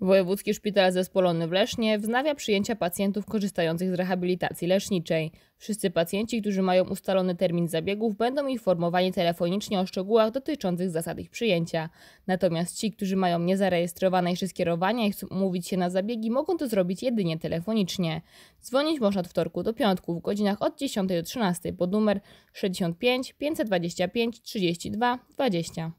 Wojewódzki Szpital Zespolony w Lesznie wznawia przyjęcia pacjentów korzystających z rehabilitacji leczniczej. Wszyscy pacjenci, którzy mają ustalony termin zabiegów, będą informowani telefonicznie o szczegółach dotyczących zasad ich przyjęcia. Natomiast ci, którzy mają niezarejestrowane jeszcze skierowania i chcą umówić się na zabiegi, mogą to zrobić jedynie telefonicznie. Dzwonić można od wtorku do piątku w godzinach od 10 do 13 pod numer 65 525 32 20.